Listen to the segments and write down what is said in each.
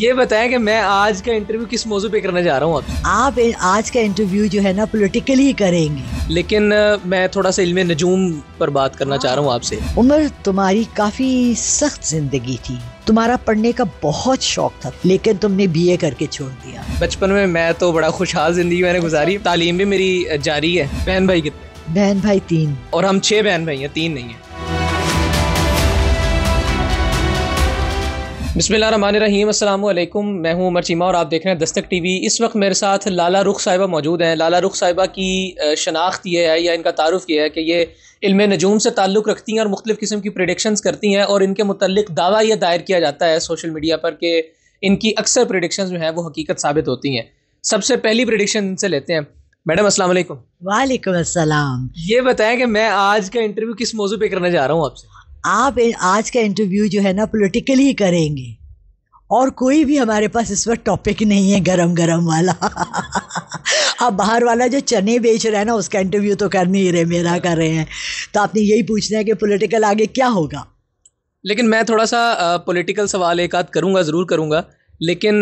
ये बताएं कि मैं आज का इंटरव्यू किस मौजू पे करने जा रहा हूँ आप आज का इंटरव्यू जो है ना पोलिटिकली ही करेंगे लेकिन मैं थोड़ा सा इल्म नजूम पर बात करना चाह रहा हूँ आपसे उम्र तुम्हारी काफी सख्त जिंदगी थी तुम्हारा पढ़ने का बहुत शौक था लेकिन तुमने बीए करके छोड़ दिया बचपन में मैं तो बड़ा खुशहाल जिंदगी मैंने गुजारी तालीम भी मेरी जारी है बहन भाई कितने बहन भाई तीन और हम छह बहन भाई हैं तीन नहीं है अस्सलाम वालेकुम मैं हूं उमर चीमा और आप देख रहे हैं दस्तक टीवी इस वक्त मेरे साथ लाला रुख साहिबा मौजूद हैं लाला रुख साहिबा की शनाख्त यह है या इनका तारुफ ये है कि ये इल्म नजूम से ताल्लुक़ रखती हैं और मुख्तु किस्म की प्रडिक्शंस करती हैं और इनके मतलब दावा यह दायर किया जाता है सोशल मीडिया पर कि इनकी अक्सर प्रडिक्शन जो हैं वो हकीकत साबित होती हैं सबसे पहली प्रडिक्शन इनसे लेते हैं मैडम अस्सलाम वालेकुम वालेकुम अस्सलाम ये बताएं कि मैं आज का इंटरव्यू किस मौजू पर करने जा रहा हूँ आपसे आप आज का इंटरव्यू जो है ना पॉलिटिकली ही करेंगे और कोई भी हमारे पास इस वक्त टॉपिक नहीं है गरम गरम वाला अब बाहर वाला जो चने बेच रहा है ना उसका इंटरव्यू तो कर नहीं रहे मेरा कर रहे हैं तो आपने यही पूछना है कि पॉलिटिकल आगे क्या होगा लेकिन मैं थोड़ा सा पॉलिटिकल सवाल एक आध करूँगा ज़रूर करूँगा लेकिन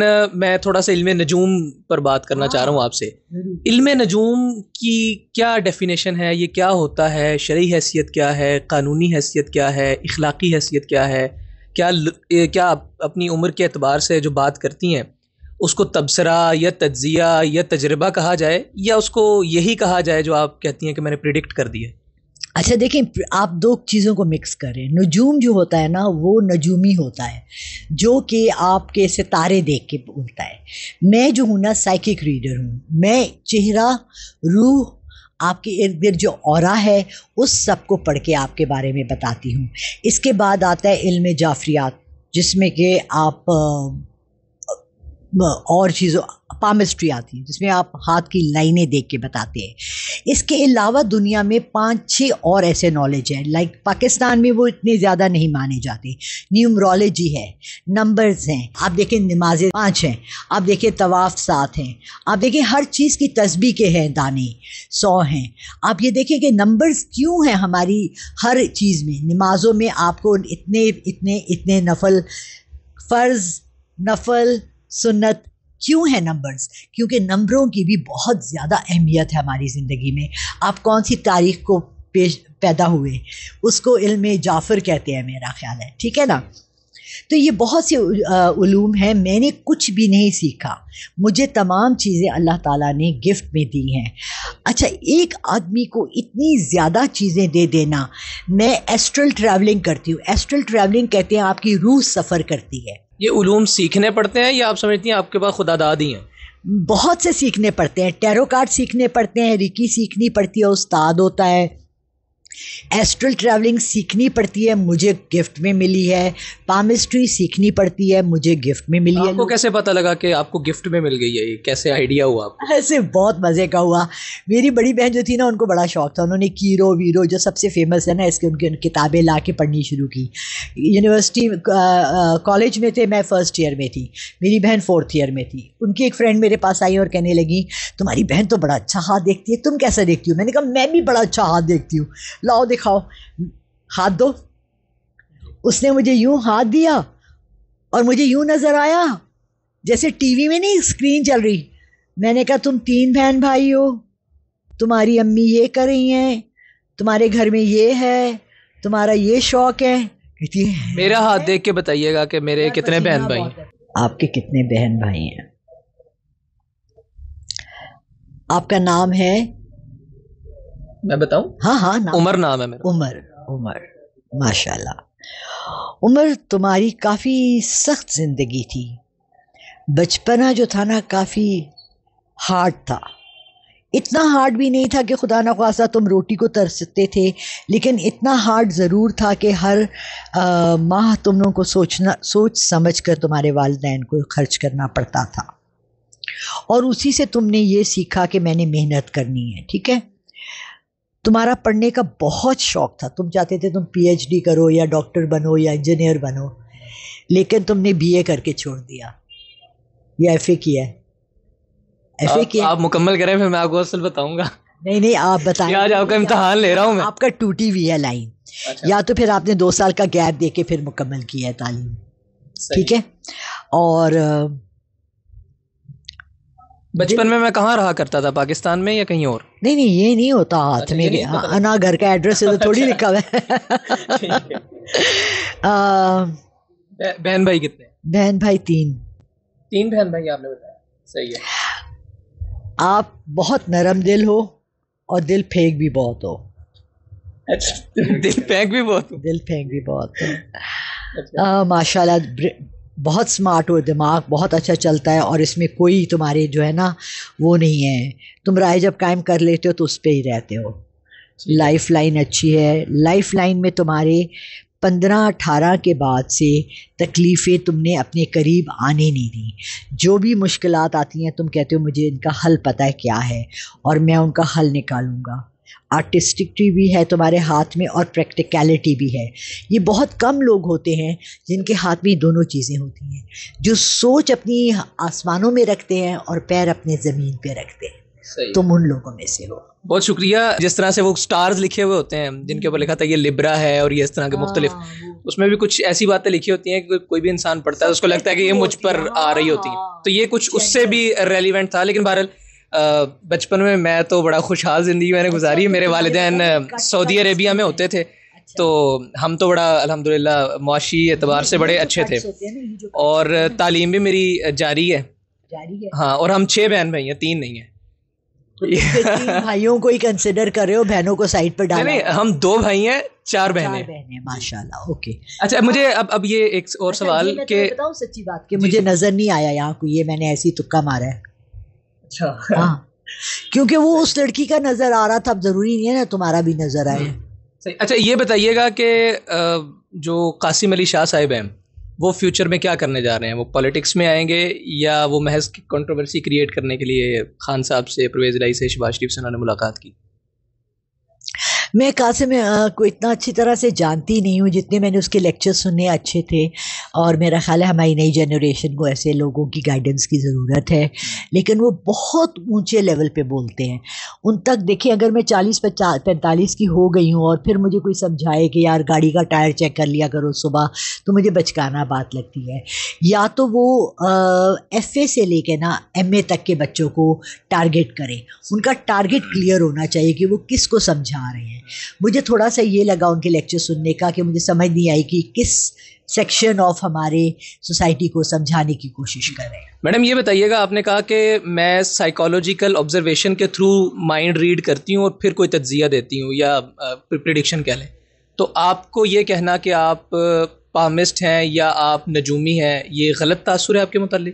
मैं थोड़ा सा इल्म नजूम पर बात करना चाह रहा हूँ आपसे हाँ, इल्म नजूम की क्या डेफिनेशन है ये क्या होता है शरी हैसियत क्या है कानूनी हैसियत क्या है इखलाकी हैसियत क्या है क्या क्या अपनी उम्र के अतबार से जो बात करती हैं उसको तबसरा या तज्जिया या तजर्बा कहा जाए या उसको यही कहा जाए जो आप कहती हैं कि मैंने प्रिडिक्ट कर दिया अच्छा देखें आप दो चीज़ों को मिक्स करें नजूम जो होता है ना वो नजूमी होता है जो कि आपके सितारे देख के बोलता है मैं जो हूँ ना साइकिक रीडर हूँ मैं चेहरा रूह आपके इर्द गिर्द जो और है उस सब को पढ़ के आपके बारे में बताती हूँ इसके बाद आता है इल्म जाफरियात जिसमें कि आप और चीज़ों पामिस्ट्री आती है जिसमें आप हाथ की लाइनें देख के बताते हैं इसके अलावा दुनिया में पाँच छः और ऐसे नॉलेज हैं लाइक पाकिस्तान में वो इतने ज़्यादा नहीं माने जाते न्यूमरोलॉजी है नंबर्स हैं आप देखें नमाजें पाँच हैं आप देखें तवाफ़ सात हैं आप देखें हर चीज़ की तस्बी के हैं दाने सौ हैं आप ये देखें कि नंबर्स क्यों हैं हमारी हर चीज़ में नमाजों में आपको इतने इतने इतने नफल फ़र्ज़ नफल सुन्नत क्यों है नंबर्स क्योंकि नंबरों की भी बहुत ज़्यादा अहमियत है हमारी ज़िंदगी में आप कौन सी तारीख को पेश पैदा हुए उसको इल्म जाफ़र कहते हैं मेरा ख्याल है ठीक है ना तो ये बहुत से उलूम हैं मैंने कुछ भी नहीं सीखा मुझे तमाम चीज़ें अल्लाह ताला ने गिफ्ट में दी हैं अच्छा एक आदमी को इतनी ज़्यादा चीज़ें दे देना मैं एस्ट्रल ट्रैवलिंग करती हूँ एस्ट्रल ट्रैवलिंग कहते हैं आपकी रूह सफ़र करती है ये उलूम सीखने पड़ते हैं या आप समझती हैं आपके पास खुदा दाद ही हैं बहुत से सीखने पड़ते हैं टैरो कार्ड सीखने पड़ते हैं रिकी सीखनी पड़ती है उस्ताद होता है एस्ट्रल ट्रैवलिंग सीखनी पड़ती है मुझे गिफ्ट में मिली है पामिस्ट्री सीखनी पड़ती है मुझे गिफ्ट में मिली आपको है आपको कैसे पता लगा कि आपको गिफ्ट में मिल गई है कैसे आइडिया हुआ आपको ऐसे बहुत मज़े का हुआ मेरी बड़ी बहन जो थी ना उनको बड़ा शौक था उन्होंने कीरो वीरो जो सबसे फेमस है ना इसके उनकी उन किताबें ला के पढ़नी शुरू की यूनिवर्सिटी कॉलेज uh, uh, में थे मैं फ़र्स्ट ईयर में थी मेरी बहन फोर्थ ईयर में थी उनकी एक फ्रेंड मेरे पास आई और कहने लगी तुम्हारी बहन तो बड़ा अच्छा हाथ देखती है तुम कैसा देखती हो मैंने कहा मैं भी बड़ा अच्छा हाथ देखती हूँ लाओ दिखाओ हाथ दो उसने मुझे यूं हाथ दिया और मुझे यूं नज़र आया जैसे टीवी में नहीं स्क्रीन चल रही मैंने कहा तुम तीन बहन भाई हो तुम्हारी अम्मी ये कर रही हैं तुम्हारे घर में ये है तुम्हारा ये शौक है कहती है मेरा हाथ देख के बताइएगा कि मेरे तो कितने बहन भाई आपके कितने बहन भाई हैं आपका नाम है मैं बताऊं हाँ हाँ ना, उमर नाम है मेरा उमर उमर माशाल्लाह उमर तुम्हारी काफ़ी सख्त ज़िंदगी थी बचपना जो था ना काफ़ी हार्ड था इतना हार्ड भी नहीं था कि खुदा न खासा तुम रोटी को तरसते थे लेकिन इतना हार्ड ज़रूर था कि हर आ, माह तुम लोगों को सोचना सोच समझ कर तुम्हारे वालदेन को खर्च करना पड़ता था और उसी से तुमने ये सीखा कि मैंने मेहनत करनी है ठीक है तुम्हारा पढ़ने का बहुत शौक था तुम चाहते थे तुम पीएचडी करो या डॉक्टर बनो या इंजीनियर बनो लेकिन तुमने बीए करके छोड़ दिया या एफ किया है एफ किया आप मुकम्मल करें फिर मैं आपको असल बताऊंगा नहीं नहीं आप बताएं आज आपका इम्तहान ले रहा हूँ आपका टूटी हुई है लाइन अच्छा। या तो फिर आपने दो साल का गैप दे के फिर मुकम्मल किया है तालीम ठीक है और बचपन में मैं कहाँ रहा करता था पाकिस्तान में या कहीं और नहीं नहीं ये नहीं होता हाथ अच्छा, में हाँ, ना घर का एड्रेस है तो थोड़ी अच्छा। लिखा हुआ है बहन भाई कितने बहन भाई तीन तीन बहन भाई आपने बताया सही है आप बहुत नरम दिल हो और दिल फेंक भी बहुत हो अच्छा दिल फेंक भी बहुत दिल फेंक भी बहुत हो अच्छा। माशाल्लाह बहुत स्मार्ट हो दिमाग बहुत अच्छा चलता है और इसमें कोई तुम्हारे जो है ना वो नहीं है तुम राय जब कायम कर लेते हो तो उस पर ही रहते हो लाइफ लाइन अच्छी है लाइफ लाइन में तुम्हारे पंद्रह अठारह के बाद से तकलीफ़ें तुमने अपने करीब आने नहीं दी जो भी मुश्किलात आती हैं तुम कहते हो मुझे इनका हल पता है क्या है और मैं उनका हल निकालूंगा आर्टिस्टिकटी भी है तुम्हारे हाथ में और प्रैक्टिकलिटी भी है ये बहुत कम लोग होते हैं जिनके हाथ में दोनों चीज़ें होती हैं जो सोच अपनी आसमानों में रखते हैं और पैर अपने ज़मीन पे रखते हैं तुम उन लोगों में से हो बहुत शुक्रिया जिस तरह से वो स्टार्स लिखे हुए होते हैं जिनके ऊपर लिखा था ये लिब्रा है और ये इस तरह के मुख्तलिफ हाँ, उसमें भी कुछ ऐसी बातें लिखी होती हैं कि कोई भी इंसान पढ़ता है उसको लगता है कि ये मुझ पर आ रही होती है तो ये कुछ उससे भी रेलिवेंट था लेकिन बहरहाल बचपन में मैं तो बड़ा खुशहाल ज़िंदगी मैंने गुजारी है अच्छा, मेरे वालदेन सऊदी अरेबिया में होते थे अच्छा। तो हम तो बड़ा अलहमदिल्ला मुआशी एतबार से बड़े अच्छे थे और तालीम भी मेरी जारी है हाँ और हम छः बहन भाई हैं तीन नहीं हैं तो भाइयों को ही कंसिडर कर रहे हो बहनों को साइड पर डाल नहीं हम दो भाई हैं चार बहनें बहनें माशाल्लाह ओके अच्छा मुझे हाँ। अब अब ये एक और अच्छा, सवाल के बताऊं सच्ची बात के मुझे नजर नहीं आया यहाँ को ये मैंने ऐसी तुक्का मारा है अच्छा हाँ क्योंकि वो उस लड़की का नजर आ रहा था अब जरूरी नहीं है ना तुम्हारा भी नजर आए हम्म। सही अच्छा ये बताइएगा कि जो कासिम अली शाह साहिब हैं वो फ्यूचर में क्या करने जा रहे हैं वो पॉलिटिक्स में आएंगे या वो महज कंट्रोवर्सी क्रिएट करने के लिए खान साहब से परवेज राई से शबाज शरीफ से उन्होंने मुलाकात की मैं कासिम को इतना अच्छी तरह से जानती नहीं हूँ जितने मैंने उसके लेक्चर सुने अच्छे थे और मेरा ख्याल है हमारी नई जनरेशन को ऐसे लोगों की गाइडेंस की ज़रूरत है लेकिन वो बहुत ऊंचे लेवल पे बोलते हैं उन तक देखिए अगर मैं चालीस पचास पैंतालीस की हो गई हूँ और फिर मुझे कोई समझाए कि यार गाड़ी का टायर चेक कर लिया करो सुबह तो मुझे बचकाना बात लगती है या तो वो एफ ए से लेके ना एम ए तक के बच्चों को टारगेट करें उनका टारगेट क्लियर होना चाहिए कि वो किस को समझा रहे हैं मुझे थोड़ा सा ये लगा उनके लेक्चर सुनने का कि मुझे समझ नहीं आई कि किस सेक्शन ऑफ हमारे सोसाइटी को समझाने की कोशिश कर रहे हैं मैडम ये बताइएगा आपने कहा कि मैं साइकोलॉजिकल ऑब्जर्वेशन के थ्रू माइंड रीड करती हूँ और फिर कोई तज्जिया देती हूँ या प्रिडिक्शन कह लें तो आपको ये कहना कि आप पामिस्ट हैं या आप नजूमी हैं ये गलत तासुर है आपके मतलब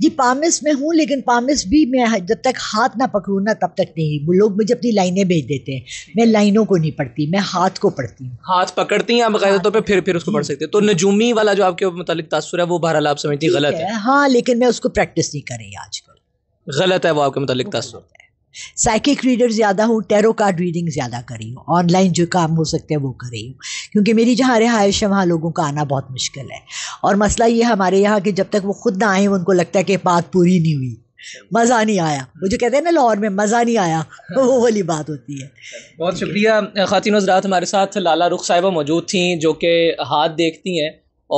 जी पामिस में हूँ लेकिन पामिस भी मैं जब तक हाथ ना पकड़ू ना तब तक नहीं वो लोग मुझे अपनी लाइनें भेज देते हैं मैं लाइनों को नहीं पढ़ती मैं हाथ को पढ़ती हूँ हाथ पकड़ती हैं बकायदा तौर पर फिर फिर उसको पढ़ सकते हैं तो नजूमी वाला जो आपके मतलब तासुर है वो बहर आप समझती गलत है हाँ लेकिन मैं उसको प्रैक्टिस नहीं कर रही आजकल गलत है वो आपके मतलब तासुर है साइकिक रीडर ज़्यादा हूँ टेरो कार्ड रीडिंग ज़्यादा करी हूँ ऑनलाइन जो काम हो सकते हैं वो कर रही हूँ क्योंकि मेरी जहाँ रिहायश है वहाँ लोगों का आना बहुत मुश्किल है और मसला ये हमारे यहाँ कि जब तक वो खुद ना आए उनको लगता है कि बात पूरी नहीं हुई मज़ा नहीं आया वो जो कहते हैं ना लाहौर में मज़ा नहीं आया तो वो वाली बात होती है बहुत शुक्रिया खातिन हजरात हमारे साथ लाला रुख साहिबा मौजूद थी जो कि हाथ देखती हैं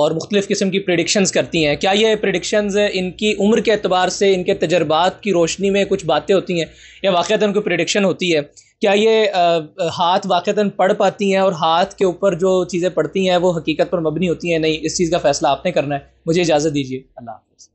और मुख्तलिफ़ किस्म की प्रडिक्शंस करती हैं क्या ये प्रडिक्शंस इनकी उम्र के अतबार से इनके तजर्बात की रोशनी में कुछ बातें होती हैं या वाक़ता उनकी प्रडिक्शन होती है क्या ये आ, हाथ वाक़ता पढ़ पाती हैं और हाथ के ऊपर जो चीज़ें पढ़ती हैं वो हकीकत पर मबनी होती हैं नहीं इस चीज़ का फ़ैसला आपने करना है मुझे इजाज़त दीजिए अल्लाह हाफ़